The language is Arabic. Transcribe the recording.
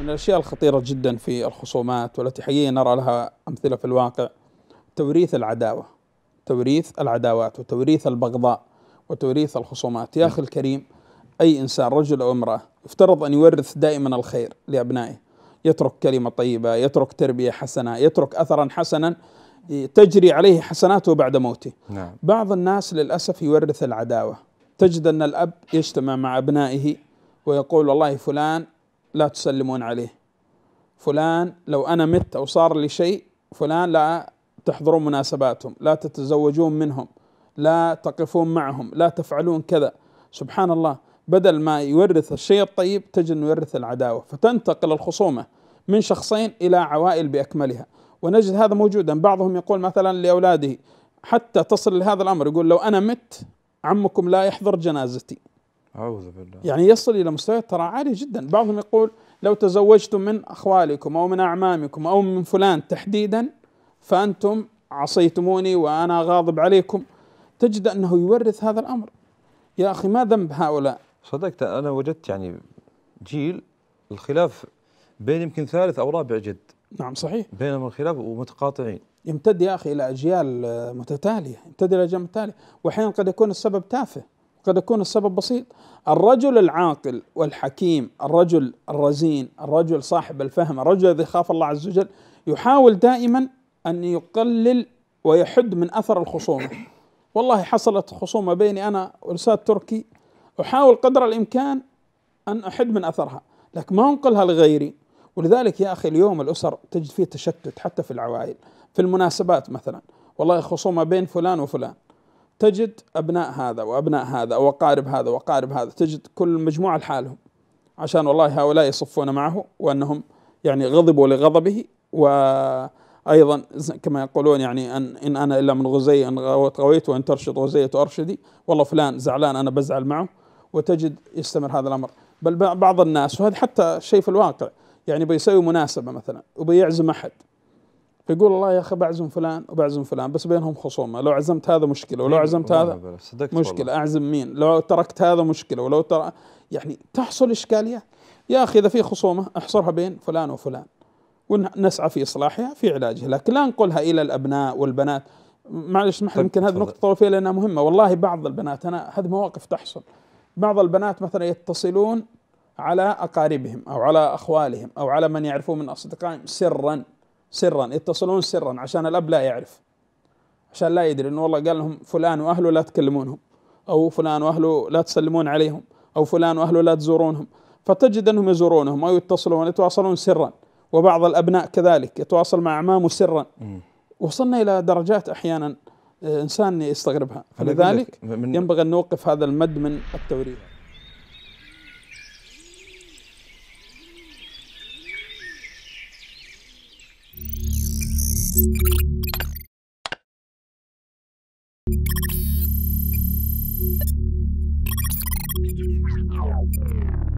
من الأشياء الخطيرة جدا في الخصومات والتي حقيقة نرى لها أمثلة في الواقع توريث العداوة توريث العداوات وتوريث البغضاء وتوريث الخصومات يا أخي الكريم أي إنسان رجل أو امرأة يفترض أن يورث دائما الخير لأبنائه يترك كلمة طيبة يترك تربية حسنة يترك أثرا حسنا تجري عليه حسناته بعد موته نعم. بعض الناس للأسف يورث العداوة تجد أن الأب يجتمع مع أبنائه ويقول والله فلان لا تسلمون عليه فلان لو أنا مت أو صار لي شيء فلان لا تحضرون مناسباتهم لا تتزوجون منهم لا تقفون معهم لا تفعلون كذا سبحان الله بدل ما يورث الشيء الطيب تجد انه يورث العداوه فتنتقل الخصومه من شخصين الى عوائل باكملها ونجد هذا موجودا بعضهم يقول مثلا لاولاده حتى تصل لهذا الامر يقول لو انا مت عمكم لا يحضر جنازتي أعوذ بالله يعني يصل إلى مستويات ترى عالية جدا بعضهم يقول لو تزوجتم من أخوالكم أو من أعمامكم أو من فلان تحديدا فأنتم عصيتموني وأنا غاضب عليكم تجد أنه يورث هذا الأمر يا أخي ما ذنب هؤلاء صدقت أنا وجدت يعني جيل الخلاف بين يمكن ثالث أو رابع جد نعم صحيح بينهم الخلاف ومتقاطعين يمتد يا أخي إلى أجيال متتالية يمتد إلى أجيال متتالية وأحيانا قد يكون السبب تافه قد يكون السبب بسيط الرجل العاقل والحكيم الرجل الرزين الرجل صاحب الفهم الرجل الذي خاف الله عز وجل يحاول دائما أن يقلل ويحد من أثر الخصومة والله حصلت خصومة بيني أنا والأستاذ تركي أحاول قدر الإمكان أن أحد من أثرها لكن ما أنقلها لغيري ولذلك يا أخي اليوم الأسر تجد فيه تشتت حتى في العوائل في المناسبات مثلا والله خصومة بين فلان وفلان تجد أبناء هذا وأبناء هذا وأقارب هذا وأقارب هذا تجد كل مجموعة لحالهم عشان والله هؤلاء يصفون معه وأنهم يعني غضبوا لغضبه وأيضا كما يقولون يعني أن إن أنا إلا من غزي أن غويت غويت وإن ترشد غزية أرشدي والله فلان زعلان أنا بزعل معه وتجد يستمر هذا الأمر بل بعض الناس وهذا حتى شيء في الواقع يعني بيسوي مناسبة مثلا وبيعزم أحد فيقول والله يا اخي بعزم فلان وبعزم فلان بس بينهم خصومه لو عزمت هذا مشكله ولو إيه، عزمت هذا مشكله والله. اعزم مين لو تركت هذا مشكله ولو ترى يعني تحصل اشكاليات يا اخي اذا في خصومه احصرها بين فلان وفلان ونسعى في اصلاحها في علاجها لكن لا نقلها الى الابناء والبنات معلش اسمح لي طيب، يمكن هذه نقطه طول فيها لانها مهمه والله بعض البنات انا هذه مواقف تحصل بعض البنات مثلا يتصلون على اقاربهم او على اخوالهم او على من يعرفون من اصدقائهم سرا سرا يتصلون سرا عشان الاب لا يعرف عشان لا يدري انه والله قال لهم فلان واهله لا تكلمونهم او فلان واهله لا تسلمون عليهم او فلان واهله لا تزورونهم فتجد انهم يزورونهم او يتصلون يتواصلون سرا وبعض الابناء كذلك يتواصل مع اعمامه سرا وصلنا الى درجات احيانا آه، انسان يستغربها فلذلك ينبغي ان نوقف هذا المد من التوريث Wow.